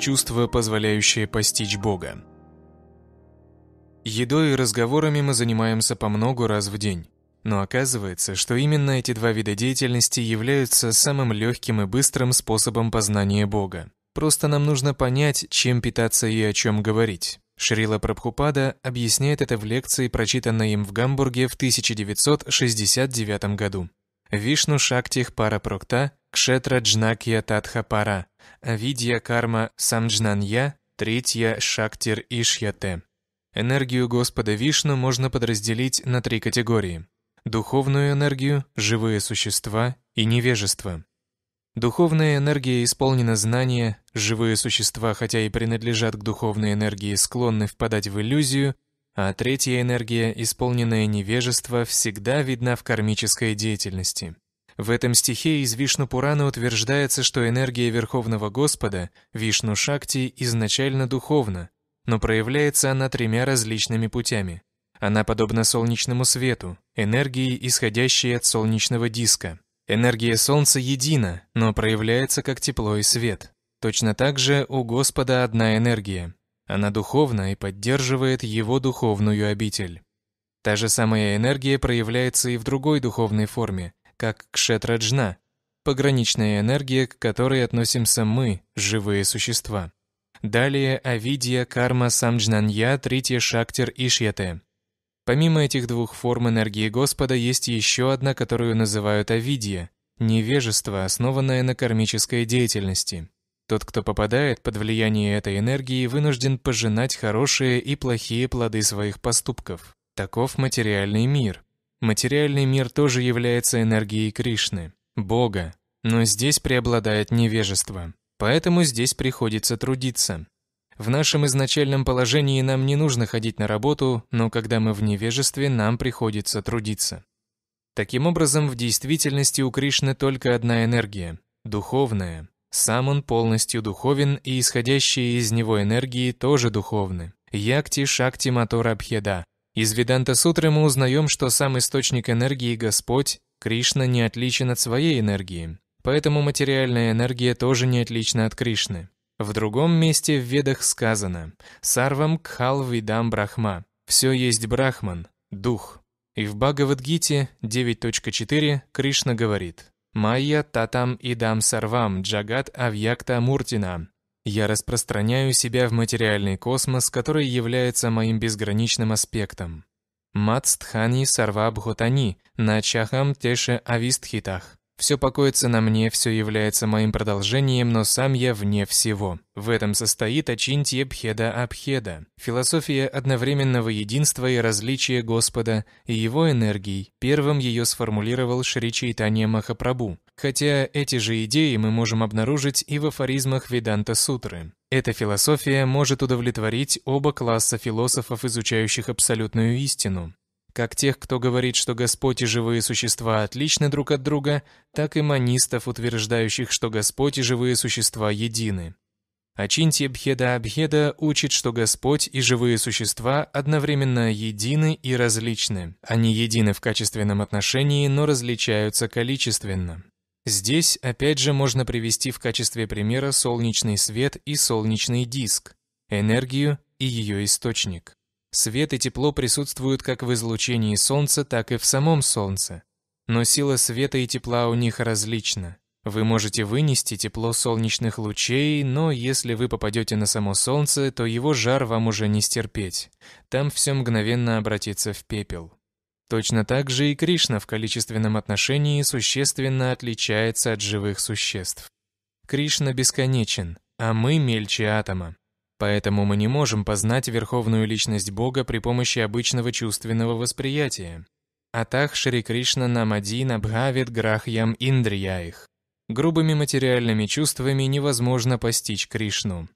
чувство, позволяющее постичь Бога. Едой и разговорами мы занимаемся по много раз в день. Но оказывается, что именно эти два вида деятельности являются самым легким и быстрым способом познания Бога. Просто нам нужно понять, чем питаться и о чем говорить. Шрила Прабхупада объясняет это в лекции, прочитанной им в Гамбурге в 1969 году. Вишну Шактих прокта Кшетра Джнакья Татхапара, Авидья Карма Самджнанья, третья Шактир Ишьяте. Энергию Господа Вишну можно подразделить на три категории. Духовную энергию, живые существа и невежество. Духовная энергия исполнена знания, живые существа, хотя и принадлежат к духовной энергии, склонны впадать в иллюзию, а третья энергия, исполненная невежество, всегда видна в кармической деятельности. В этом стихе из Вишну Пурана утверждается, что энергия Верховного Господа, Вишну Шакти, изначально духовна, но проявляется она тремя различными путями. Она подобна солнечному свету, энергии, исходящей от солнечного диска. Энергия Солнца едина, но проявляется как тепло и свет. Точно так же у Господа одна энергия. Она духовна и поддерживает его духовную обитель. Та же самая энергия проявляется и в другой духовной форме, как кшетраджна, пограничная энергия, к которой относимся мы, живые существа. Далее авидья, карма, самджнанья, третья шактер и шьете. Помимо этих двух форм энергии Господа есть еще одна, которую называют авидья – невежество, основанное на кармической деятельности. Тот, кто попадает под влияние этой энергии, вынужден пожинать хорошие и плохие плоды своих поступков. Таков материальный мир. Материальный мир тоже является энергией Кришны, Бога, но здесь преобладает невежество. Поэтому здесь приходится трудиться. В нашем изначальном положении нам не нужно ходить на работу, но когда мы в невежестве, нам приходится трудиться. Таким образом, в действительности у Кришны только одна энергия – духовная. Сам он полностью духовен, и исходящие из него энергии тоже духовны. Якти Шакти Матора Бхеда из Веданта Сутры мы узнаем, что сам источник энергии Господь, Кришна, не отличен от своей энергии. Поэтому материальная энергия тоже не отлична от Кришны. В другом месте в Ведах сказано «Сарвам кхал видам брахма» – «Все есть брахман, дух». И в Бхагавадгите 9.4 Кришна говорит – Майя татам идам сарвам джагат авьякта муртина я распространяю себя в материальный космос, который является моим безграничным аспектом. Матстхани сарва бхутани, чахам теше авистхитах. Все покоится на мне, все является моим продолжением, но сам я вне всего. В этом состоит Ачинтье Бхеда Абхеда, философия одновременного единства и различия Господа и его энергий. Первым ее сформулировал Шри Чайтанья Махапрабху, хотя эти же идеи мы можем обнаружить и в афоризмах Веданта Сутры. Эта философия может удовлетворить оба класса философов, изучающих абсолютную истину как тех, кто говорит, что Господь и живые существа отличны друг от друга, так и манистов, утверждающих, что Господь и живые существа едины. Ачинтия Бхеда Абхеда учит, что Господь и живые существа одновременно едины и различны. Они едины в качественном отношении, но различаются количественно. Здесь, опять же, можно привести в качестве примера солнечный свет и солнечный диск, энергию и ее источник. Свет и тепло присутствуют как в излучении Солнца, так и в самом Солнце. Но сила света и тепла у них различна. Вы можете вынести тепло солнечных лучей, но если вы попадете на само Солнце, то его жар вам уже не стерпеть. Там все мгновенно обратится в пепел. Точно так же и Кришна в количественном отношении существенно отличается от живых существ. Кришна бесконечен, а мы мельче атома. Поэтому мы не можем познать верховную личность Бога при помощи обычного чувственного восприятия. Атах Шри Кришна Намадин Абхавит Грахьям Индрияих. Грубыми материальными чувствами невозможно постичь Кришну.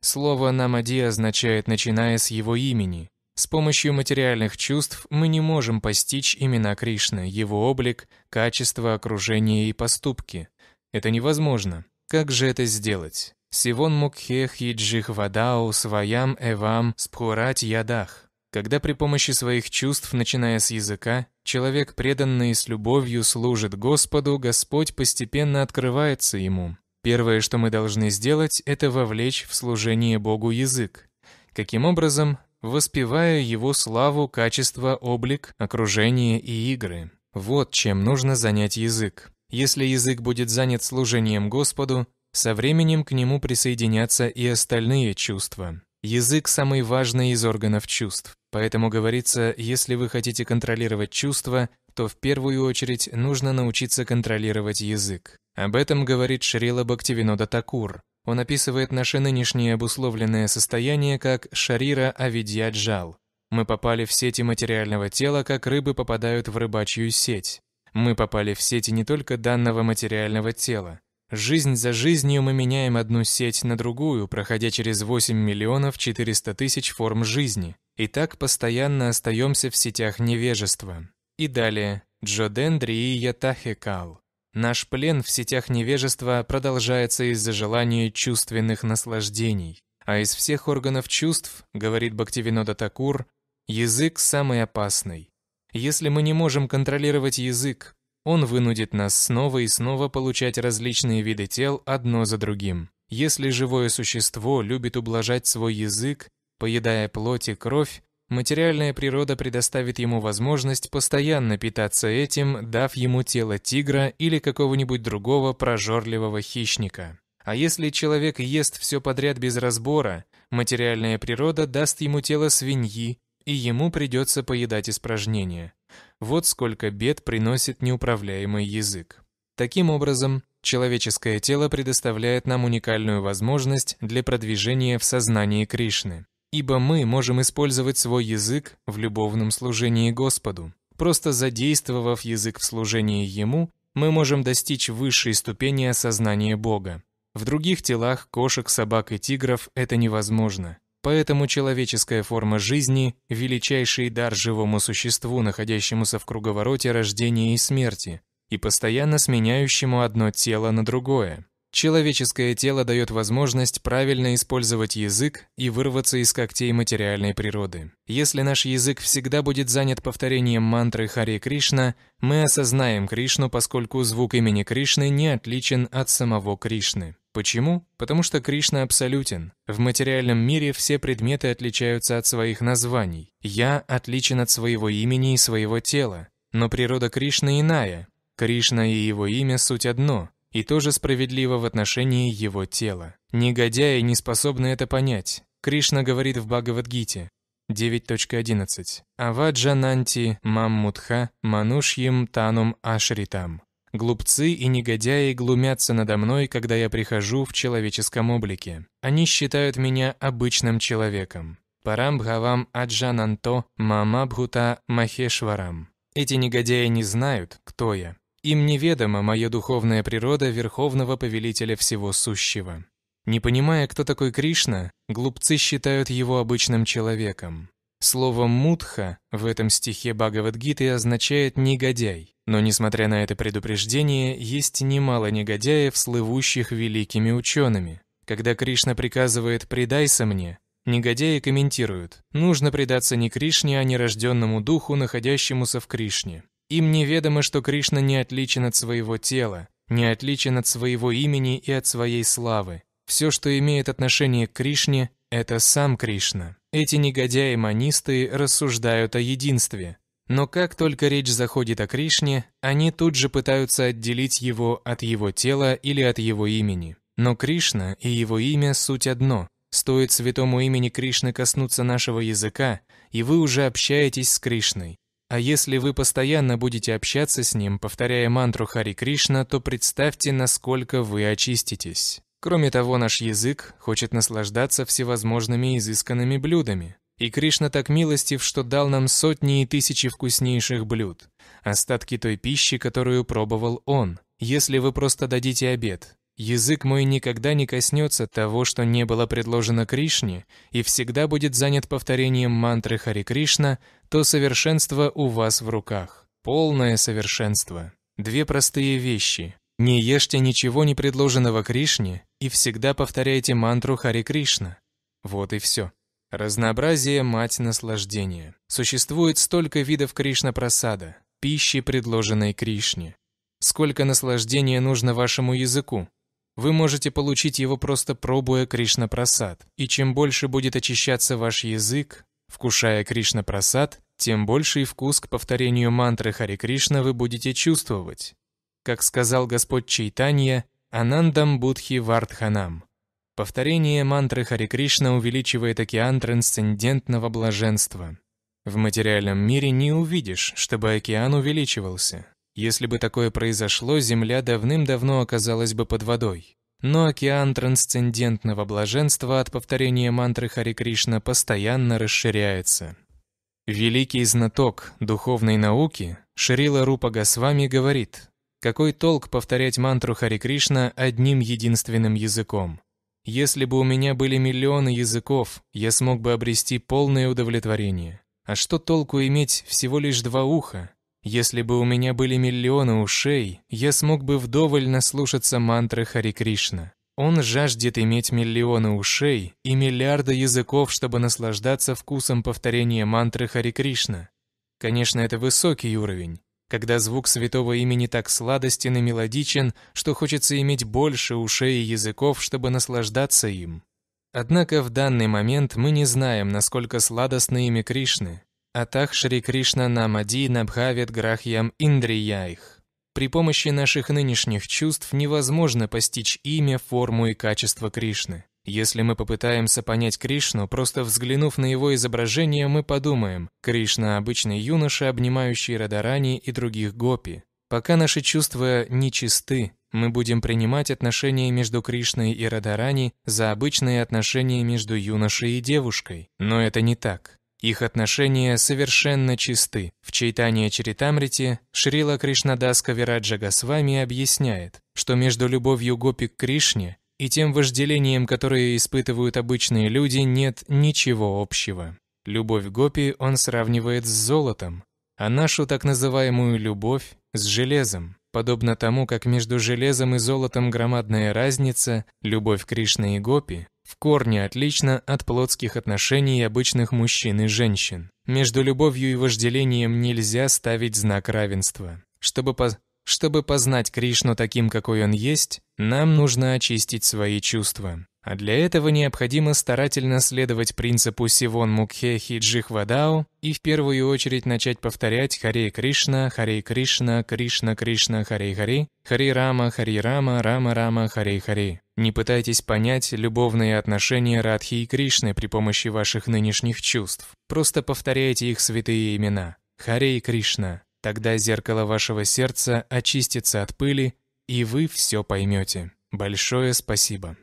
Слово «намади» означает «начиная с его имени». С помощью материальных чувств мы не можем постичь имена Кришны, его облик, качество, окружение и поступки. Это невозможно. Как же это сделать? Сивон мукхех еджих вадау своям эвам спхурать ядах. Когда при помощи своих чувств, начиная с языка, человек, преданный с любовью, служит Господу, Господь постепенно открывается ему. Первое, что мы должны сделать, это вовлечь в служение Богу язык. Каким образом? Воспевая его славу, качество, облик, окружение и игры. Вот чем нужно занять язык. Если язык будет занят служением Господу, со временем к нему присоединятся и остальные чувства. Язык самый важный из органов чувств. Поэтому говорится, если вы хотите контролировать чувства, то в первую очередь нужно научиться контролировать язык. Об этом говорит Шрила Бхактивинода Такур. Он описывает наше нынешнее обусловленное состояние как «шарира авидья джал». Мы попали в сети материального тела, как рыбы попадают в рыбачью сеть. Мы попали в сети не только данного материального тела, Жизнь за жизнью мы меняем одну сеть на другую, проходя через 8 миллионов 400 тысяч форм жизни. И так постоянно остаемся в сетях невежества. И далее. Джодендри и Тахекал. Наш плен в сетях невежества продолжается из-за желания чувственных наслаждений. А из всех органов чувств, говорит Бхактивинода Такур, язык самый опасный. Если мы не можем контролировать язык, он вынудит нас снова и снова получать различные виды тел одно за другим. Если живое существо любит ублажать свой язык, поедая плоть и кровь, материальная природа предоставит ему возможность постоянно питаться этим, дав ему тело тигра или какого-нибудь другого прожорливого хищника. А если человек ест все подряд без разбора, материальная природа даст ему тело свиньи, и ему придется поедать испражнения. Вот сколько бед приносит неуправляемый язык. Таким образом, человеческое тело предоставляет нам уникальную возможность для продвижения в сознании Кришны. Ибо мы можем использовать свой язык в любовном служении Господу. Просто задействовав язык в служении Ему, мы можем достичь высшей ступени осознания Бога. В других телах кошек, собак и тигров это невозможно. Поэтому человеческая форма жизни – величайший дар живому существу, находящемуся в круговороте рождения и смерти, и постоянно сменяющему одно тело на другое. Человеческое тело дает возможность правильно использовать язык и вырваться из когтей материальной природы. Если наш язык всегда будет занят повторением мантры Хари Кришна, мы осознаем Кришну, поскольку звук имени Кришны не отличен от самого Кришны. Почему? Потому что Кришна абсолютен. В материальном мире все предметы отличаются от своих названий. Я отличен от своего имени и своего тела. Но природа Кришны иная. Кришна и его имя – суть одно – и тоже справедливо в отношении его тела. Негодяи не способны это понять. Кришна говорит в Бхагавадгите 9.11 «Аваджананти маммутха манушьим танум ашритам». Глупцы и негодяи глумятся надо мной, когда я прихожу в человеческом облике. Они считают меня обычным человеком. Парам бхавам аджананто мама бхута махешварам. Эти негодяи не знают, кто я. Им неведома моя духовная природа Верховного Повелителя Всего Сущего. Не понимая, кто такой Кришна, глупцы считают его обычным человеком. Слово «мудха» в этом стихе Бхагавадгиты означает «негодяй», но, несмотря на это предупреждение, есть немало негодяев, слывущих великими учеными. Когда Кришна приказывает «предайся мне», негодяи комментируют «нужно предаться не Кришне, а нерожденному духу, находящемуся в Кришне». Им неведомо, что Кришна не отличен от своего тела, не отличен от своего имени и от своей славы. Все, что имеет отношение к Кришне, это сам Кришна. Эти негодяи-манисты рассуждают о единстве. Но как только речь заходит о Кришне, они тут же пытаются отделить его от его тела или от его имени. Но Кришна и его имя – суть одно. Стоит святому имени Кришны коснуться нашего языка, и вы уже общаетесь с Кришной. А если вы постоянно будете общаться с ним, повторяя мантру Хари Кришна, то представьте, насколько вы очиститесь. Кроме того, наш язык хочет наслаждаться всевозможными изысканными блюдами. И Кришна так милостив, что дал нам сотни и тысячи вкуснейших блюд, остатки той пищи, которую пробовал он. Если вы просто дадите обед, язык мой никогда не коснется того, что не было предложено Кришне, и всегда будет занят повторением мантры Хари Кришна – то совершенство у вас в руках. Полное совершенство. Две простые вещи. Не ешьте ничего не предложенного Кришне и всегда повторяйте мантру Хари Кришна. Вот и все. Разнообразие – мать наслаждения. Существует столько видов Кришна-просада, пищи, предложенной Кришне. Сколько наслаждения нужно вашему языку? Вы можете получить его просто пробуя Кришна-просад. И чем больше будет очищаться ваш язык, Вкушая Кришна просад, тем больший вкус к повторению мантры Хари Кришна вы будете чувствовать. Как сказал Господь Чайтанья, Анандам Будхи Вардханам. Повторение мантры Хари Кришна увеличивает океан трансцендентного блаженства. В материальном мире не увидишь, чтобы океан увеличивался. Если бы такое произошло, Земля давным-давно оказалась бы под водой. Но океан трансцендентного блаженства от повторения мантры Хари Кришна постоянно расширяется. Великий знаток духовной науки Шрила Рупа Госвами говорит, какой толк повторять мантру Хари Кришна одним единственным языком? Если бы у меня были миллионы языков, я смог бы обрести полное удовлетворение. А что толку иметь всего лишь два уха? Если бы у меня были миллионы ушей, я смог бы вдоволь наслушаться мантры Хари Кришна. Он жаждет иметь миллионы ушей и миллиарды языков, чтобы наслаждаться вкусом повторения мантры Хари Кришна. Конечно, это высокий уровень, когда звук святого имени так сладостен и мелодичен, что хочется иметь больше ушей и языков, чтобы наслаждаться им. Однако в данный момент мы не знаем, насколько сладостны имя Кришны, Атах Шри Кришна Намади Набхавит Грахьям Индриях. При помощи наших нынешних чувств невозможно постичь имя, форму и качество Кришны. Если мы попытаемся понять Кришну, просто взглянув на его изображение, мы подумаем, Кришна – обычный юноша, обнимающий Радарани и других гопи. Пока наши чувства нечисты, мы будем принимать отношения между Кришной и Радарани за обычные отношения между юношей и девушкой. Но это не так. Их отношения совершенно чисты. В Чайтане Чаритамрите Шрила Кришнадаска Вираджа Госвами объясняет, что между любовью гопи к Кришне и тем вожделением, которое испытывают обычные люди, нет ничего общего. Любовь гопи он сравнивает с золотом, а нашу так называемую любовь с железом. Подобно тому, как между железом и золотом громадная разница, любовь Кришны и гопи в корне отлично от плотских отношений обычных мужчин и женщин. Между любовью и вожделением нельзя ставить знак равенства. Чтобы по чтобы познать Кришну таким, какой он есть, нам нужно очистить свои чувства. А для этого необходимо старательно следовать принципу Сивон Мукхе Хиджих Вадао и в первую очередь начать повторять Харе Кришна, Харе Кришна, Кришна Кришна, Харе Харе, Харе Рама, Харе Рама, Рама Рама, Харе Харе. Не пытайтесь понять любовные отношения Радхи и Кришны при помощи ваших нынешних чувств. Просто повторяйте их святые имена. Харе Кришна. Тогда зеркало вашего сердца очистится от пыли, и вы все поймете. Большое спасибо.